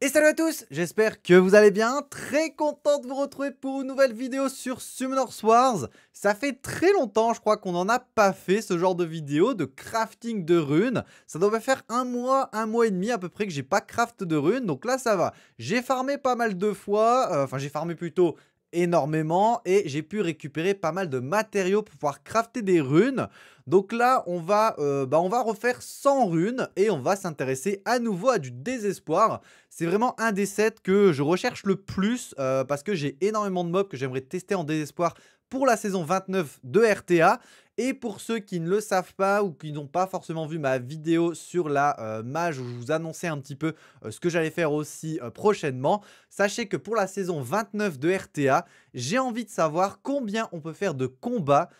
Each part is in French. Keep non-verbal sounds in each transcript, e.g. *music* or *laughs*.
Et salut à tous, j'espère que vous allez bien, très content de vous retrouver pour une nouvelle vidéo sur Summoner's Wars. Ça fait très longtemps je crois qu'on n'en a pas fait ce genre de vidéo de crafting de runes. Ça devait faire un mois, un mois et demi à peu près que j'ai pas craft de runes, donc là ça va. J'ai farmé pas mal de fois, euh, enfin j'ai farmé plutôt énormément et j'ai pu récupérer pas mal de matériaux pour pouvoir crafter des runes. Donc là, on va, euh, bah on va refaire 100 runes et on va s'intéresser à nouveau à du désespoir. C'est vraiment un des sets que je recherche le plus euh, parce que j'ai énormément de mobs que j'aimerais tester en désespoir pour la saison 29 de RTA et pour ceux qui ne le savent pas ou qui n'ont pas forcément vu ma vidéo sur la euh, mage où je vous annonçais un petit peu euh, ce que j'allais faire aussi euh, prochainement, sachez que pour la saison 29 de RTA, j'ai envie de savoir combien on peut faire de combats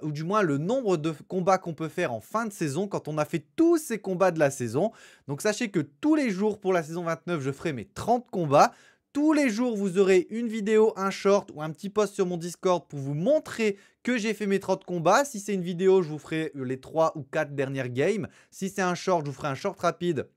ou du moins le nombre de combats qu'on peut faire en fin de saison quand on a fait tous ces combats de la saison. Donc sachez que tous les jours pour la saison 29, je ferai mes 30 combats. Tous les jours, vous aurez une vidéo, un short ou un petit post sur mon Discord pour vous montrer que j'ai fait mes de combats. Si c'est une vidéo, je vous ferai les 3 ou 4 dernières games. Si c'est un short, je vous ferai un short rapide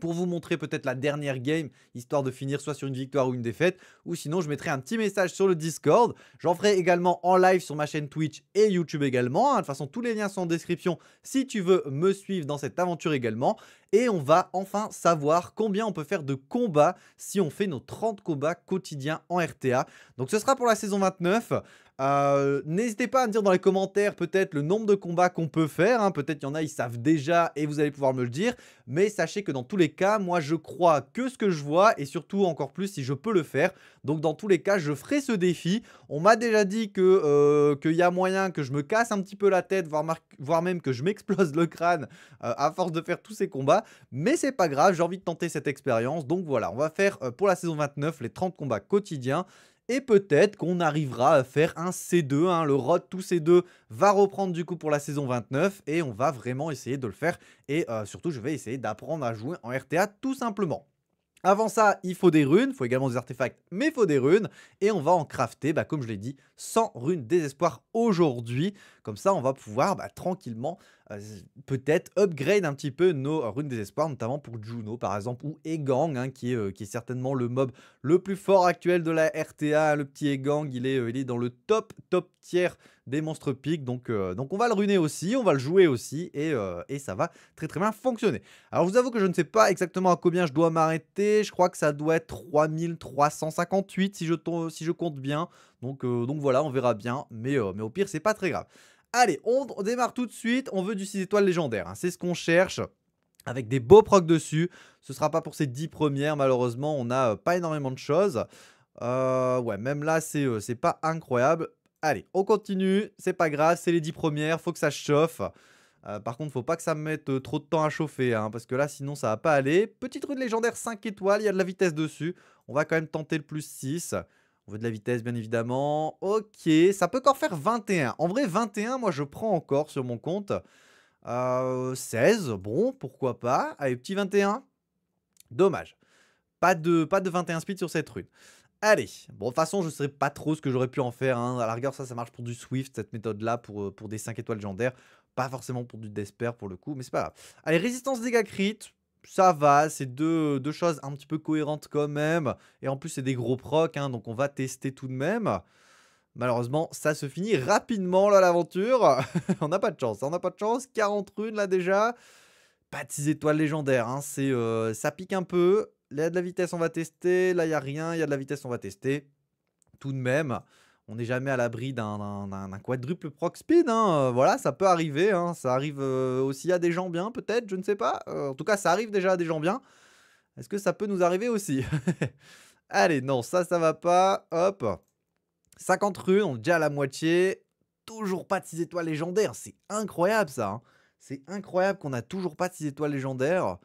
pour vous montrer peut-être la dernière game, histoire de finir soit sur une victoire ou une défaite, ou sinon je mettrai un petit message sur le Discord. J'en ferai également en live sur ma chaîne Twitch et YouTube également. Hein. De toute façon, tous les liens sont en description si tu veux me suivre dans cette aventure également. Et on va enfin savoir combien on peut faire de combats si on fait nos 30 combats quotidiens en RTA. Donc ce sera pour la saison 29. Euh, n'hésitez pas à me dire dans les commentaires peut-être le nombre de combats qu'on peut faire. Hein. Peut-être il y en a, ils savent déjà et vous allez pouvoir me le dire. Mais sachez que dans tous les cas, moi je crois que ce que je vois et surtout encore plus si je peux le faire. Donc dans tous les cas, je ferai ce défi. On m'a déjà dit que euh, qu'il y a moyen que je me casse un petit peu la tête, voire, même que je m'explose le crâne euh, à force de faire tous ces combats. Mais c'est pas grave, j'ai envie de tenter cette expérience. Donc voilà, on va faire pour la saison 29 les 30 combats quotidiens. Et peut-être qu'on arrivera à faire un C2, hein. le rod tous c deux va reprendre du coup pour la saison 29 et on va vraiment essayer de le faire et euh, surtout je vais essayer d'apprendre à jouer en RTA tout simplement. Avant ça, il faut des runes, il faut également des artefacts, mais il faut des runes. Et on va en crafter, bah, comme je l'ai dit, 100 runes désespoir aujourd'hui. Comme ça, on va pouvoir bah, tranquillement euh, peut-être upgrade un petit peu nos euh, runes des espoirs, notamment pour Juno par exemple, ou Egang, hein, qui, est, euh, qui est certainement le mob le plus fort actuel de la RTA. Le petit Egang, il est, il est dans le top, top tiers des monstres piques. Donc, donc on va le runer aussi, on va le jouer aussi et, et, ça va très très bien fonctionner. Alors je vous avoue que je ne sais pas exactement à combien je dois m'arrêter. Je crois que ça doit être 3358 si je, si je compte bien. Donc, donc voilà, on verra bien. Mais, mais au pire, c'est pas très grave. Allez, on, démarre tout de suite. On veut du 6 étoiles légendaire. Hein. C'est ce qu'on cherche avec des beaux procs dessus. Ce sera pas pour ces 10 premières, malheureusement, on n'a euh, pas énormément de choses. Euh, ouais, même là, c'est euh, c'est pas incroyable. Allez, on continue, c'est pas grave, c'est les 10 premières, faut que ça chauffe. par contre, faut pas que ça me mette trop de temps à chauffer, hein, parce que là, sinon, ça va pas aller. Petite de légendaire 5 étoiles, il y a de la vitesse dessus. On va quand même tenter le plus 6. On veut de la vitesse, bien évidemment. Ok, ça peut encore faire 21. En vrai, 21, moi, je prends encore sur mon compte. 16, euh, bon, pourquoi pas. Allez, petit 21. Dommage. Pas de, pas de 21 speed sur cette rune. Allez, bon, de toute façon, je ne sais pas trop ce que j'aurais pu en faire. Hein. À la rigueur, ça, ça marche pour du Swift, cette méthode-là, pour, euh, pour des 5 étoiles légendaires. Pas forcément pour du Desper, pour le coup, mais c'est pas grave. Allez, résistance dégâts crit ça va, c'est deux, choses un petit peu cohérentes quand même. Et en plus, c'est des gros procs, hein, donc on va tester tout de même. Malheureusement, ça se finit rapidement, là, l'aventure. *laughs* on n'a pas de chance, on n'a pas de chance. 40 runes, là, déjà. Pas de 6 étoiles légendaires, hein, euh, ça pique un peu. Là, il y a de la vitesse, on va tester. Là, il n'y a rien, il y a de la vitesse, on va tester. Tout de même on n'est jamais à l'abri d'un quadruple proc speed. Hein, euh, voilà, ça peut arriver. Hein. Ça arrive euh, aussi à des gens bien, peut-être, je ne sais pas. Euh, en tout cas, ça arrive déjà à des gens bien. Est-ce que ça peut nous arriver aussi *laughs* Allez, non, ça, ça va pas. Hop. 50 runes, on est déjà à la moitié. Toujours pas de 6 étoiles légendaires. C'est incroyable, ça. Hein. C'est incroyable qu'on a toujours pas de 6 étoiles légendaires.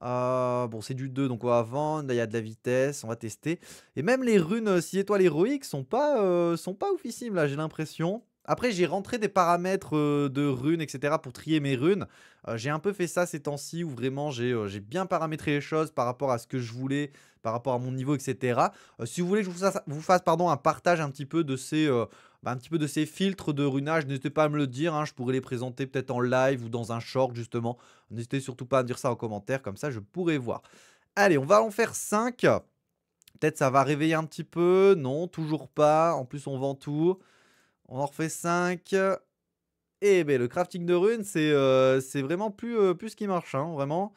Ah, bon, c'est du 2, donc on va vendre. il y a de la vitesse, on va tester. Et même les runes 6 euh, étoiles héroïques sont pas, euh, sont pas oufissimes, là, j'ai l'impression. Après, j'ai rentré des paramètres euh, de runes, etc. pour trier mes runes. j'ai un peu fait ça ces temps-ci où vraiment j'ai bien paramétré les choses par rapport à ce que je voulais, par rapport à mon niveau, etc. si vous voulez que je vous fasse, vous fasse pardon, un partage un petit peu de ces, bah, un petit peu de ces filtres de runage. N'hésitez pas à me le dire, hein. je pourrais les présenter peut-être en live ou dans un short justement. N'hésitez surtout pas à me dire ça en commentaire, comme ça je pourrais voir. Allez, on va en faire 5. Peut-être ça va réveiller un petit peu. Non, toujours pas. En plus, on vend tout. On en refait 5. Et eh ben, le crafting de runes, c'est euh, c'est vraiment plus, euh, plus ce qui marche, hein, vraiment.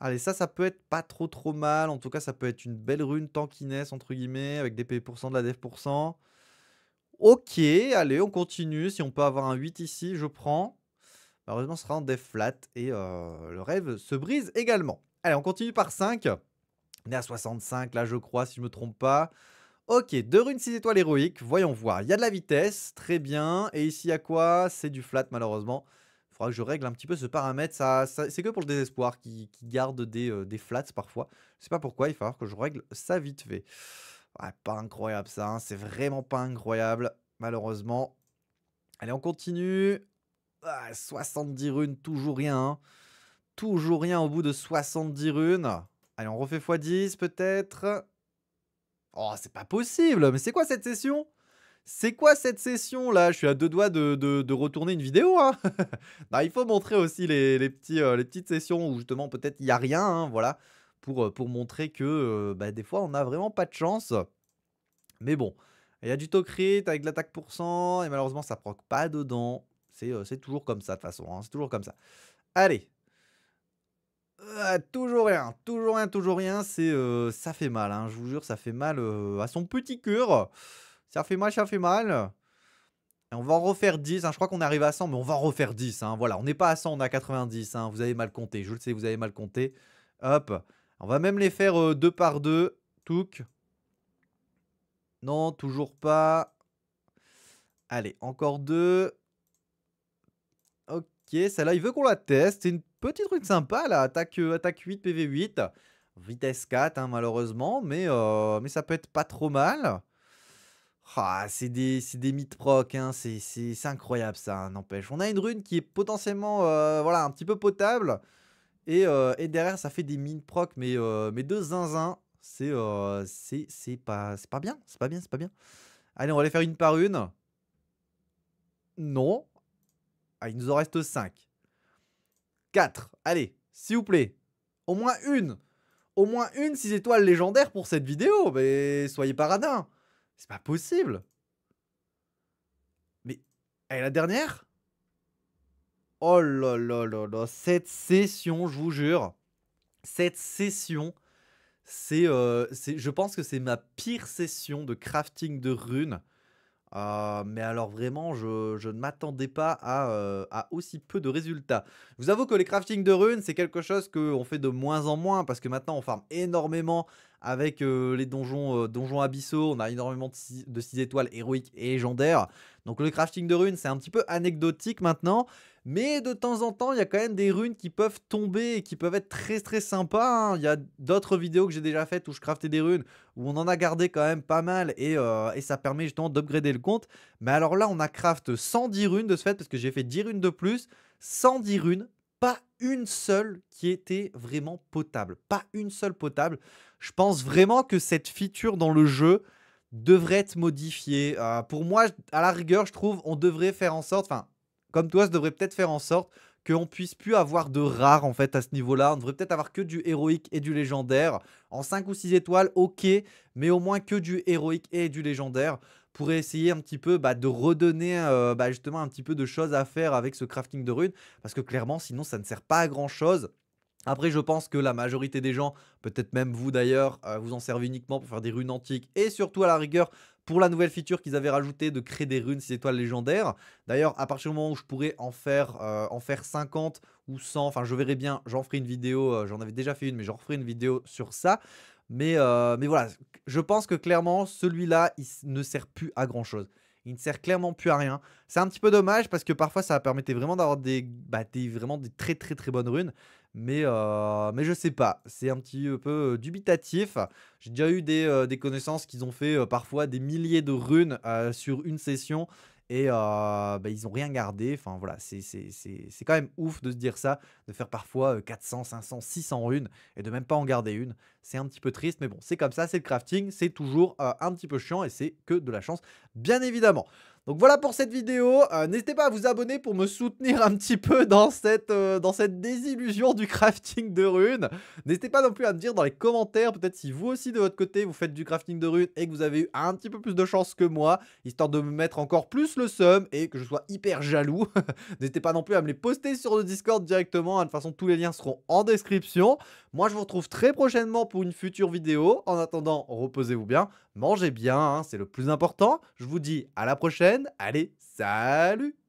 Allez, ça, ça peut être pas trop trop mal. En tout cas, ça peut être une belle rune tankiness, entre guillemets, avec des P% de la dev%. Ok, allez, on continue. Si on peut avoir un 8 ici, je prends. Malheureusement, ce sera en def flat et euh, le rêve se brise également. Allez, on continue par 5. On est à 65 là, je crois, si je me trompe pas. Ok, deux runes 6 étoiles héroïques, voyons voir. Il y a de la vitesse, très bien. Et ici, il y a quoi C'est du flat, malheureusement. Il faudra que je règle un petit peu ce paramètre. Ça, c'est que pour le désespoir qui, garde euh, des, flats parfois. Je sais pas pourquoi, il va que je règle ça vite fait. Ah, pas incroyable ça, hein. c'est vraiment pas incroyable, malheureusement. Allez, on continue. Ah, 70 runes, toujours rien. Hein. Toujours rien au bout de 70 runes. Allez, on refait x10 peut-être. Oh, c'est pas possible Mais c'est quoi cette session c'est quoi cette session là Je suis à deux doigts de, de, retourner une vidéo. Hein *laughs* il faut montrer aussi les, les petits, euh, les petites sessions où justement peut-être il n'y a rien. Hein, voilà pour, pour montrer que bah, des fois on n'a vraiment pas de chance. Mais bon, il y a du taux crit avec de l'attaque pour cent, et malheureusement ça proc pas dedans. C'est toujours comme ça de toute façon, hein, c'est toujours comme ça. Allez, ah, toujours rien, toujours rien, toujours rien. C'est, ça fait mal, hein, je vous jure, ça fait mal à son petit cœur. Ça fait mal, ça fait mal. on va en refaire 10. Hein, je crois qu'on arrive à 100, mais on va en refaire 10. Hein, voilà, on n'est pas à 100, on est à 90. Hein, vous avez mal compté, je le sais, vous avez mal compté. Hop, on va même les faire euh, deux par deux. Touk. Non, toujours pas. Allez, encore deux. Ok, celle-là, il veut qu'on la teste. C'est une petite rune sympa, là. Attaque, euh, attaque 8, PV 8. Vitesse 4, hein, malheureusement. Mais, euh, mais ça peut être pas trop mal. Ah, c'est des, des mythes proc, hein. c'est incroyable ça, n'empêche. On a une rune qui est potentiellement voilà, un petit peu potable. Euh, et, derrière, ça fait des mines proc, mais, euh, de zinzin. C'est euh, pas, pas bien, c'est pas bien, c'est pas bien. Allez, on va les faire une par une. Non. Ah, il nous en reste 5. 4. Allez, s'il vous plaît. Au moins une. Au moins une six étoiles légendaires pour cette vidéo. Mais soyez pas C'est pas possible. Mais... Et la dernière Oh là là là là, cette session, je vous jure, cette session, c'est, euh, je pense que c'est ma pire session de crafting de runes. Ah, mais alors vraiment, je, ne m'attendais pas euh, à, aussi peu de résultats. Je vous avoue que les crafting de runes, c'est quelque chose qu'on fait de moins en moins, parce que maintenant on farme énormément avec euh, les donjons, donjons abyssaux, on a énormément de de 6 étoiles héroïques et légendaires. Donc le crafting de runes, c'est un petit peu anecdotique maintenant, mais de temps en temps, il y a quand même des runes qui peuvent tomber et qui peuvent être très très sympas. Hein. Il y a d'autres vidéos que j'ai déjà faites où je craftais des runes, où on en a gardé quand même pas mal et, euh, et ça permet justement d'upgrader le compte. Mais alors là, on a craft 110 runes de ce fait, parce que j'ai fait 10 runes de plus. 110 runes, pas une seule qui était vraiment potable. Pas une seule potable. Je pense vraiment que cette feature dans le jeu, devrait être modifié. Euh, pour moi, à la rigueur, je trouve, on devrait faire en sorte, enfin, comme toi, ça devrait peut-être faire en sorte qu'on puisse plus avoir de rares en fait à ce niveau-là. On devrait peut-être avoir que du héroïque et du légendaire. En 5 ou 6 étoiles, ok, mais au moins que du héroïque et du légendaire pour essayer un petit peu bah, de redonner euh, bah, justement un petit peu de choses à faire avec ce crafting de runes. Parce que clairement, sinon, ça ne sert pas à grand-chose. Après, je pense que la majorité des gens, peut-être même vous d'ailleurs, euh, vous en servez uniquement pour faire des runes antiques et surtout à la rigueur pour la nouvelle feature qu'ils avaient rajoutée de créer des runes 6 étoiles légendaires. D'ailleurs, à partir du moment où je pourrais en faire, euh, en faire 50 ou 100, enfin je verrai bien, j'en ferai une vidéo, euh, j'en avais déjà fait une, mais j'en ferai une vidéo sur ça. Mais, mais voilà, je pense que clairement, celui-là, il ne sert plus à grand-chose. Il ne sert clairement plus à rien. C'est un petit peu dommage parce que parfois ça permettait vraiment d'avoir des, bah, des, vraiment des très très très bonnes runes. Mais, euh, mais je sais pas, c'est un petit euh, peu euh, dubitatif. J'ai déjà eu des, connaissances qui ont fait parfois des milliers de runes sur une session et bah, ils n'ont rien gardé. Enfin voilà, c'est quand même ouf de se dire ça, de faire parfois 400, 500, 600 runes et de même pas en garder une. C'est un petit peu triste, mais bon, c'est comme ça, c'est le crafting, c'est toujours un petit peu chiant et c'est que de la chance, bien évidemment. Donc voilà pour cette vidéo. Euh, n'hésitez pas à vous abonner pour me soutenir un petit peu dans cette, euh, dans cette désillusion du crafting de runes. N'hésitez pas non plus à me dire dans les commentaires, peut-être si vous aussi de votre côté vous faites du crafting de runes et que vous avez eu un petit peu plus de chance que moi, histoire de me mettre encore plus le seum et que je sois hyper jaloux. *laughs* N'hésitez pas non plus à me les poster sur le Discord directement. De toute façon, tous les liens seront en description. Moi, je vous retrouve très prochainement pour une future vidéo. En attendant, reposez-vous bien, mangez bien, hein, c'est le plus important. Je vous dis à la prochaine. Allez, salut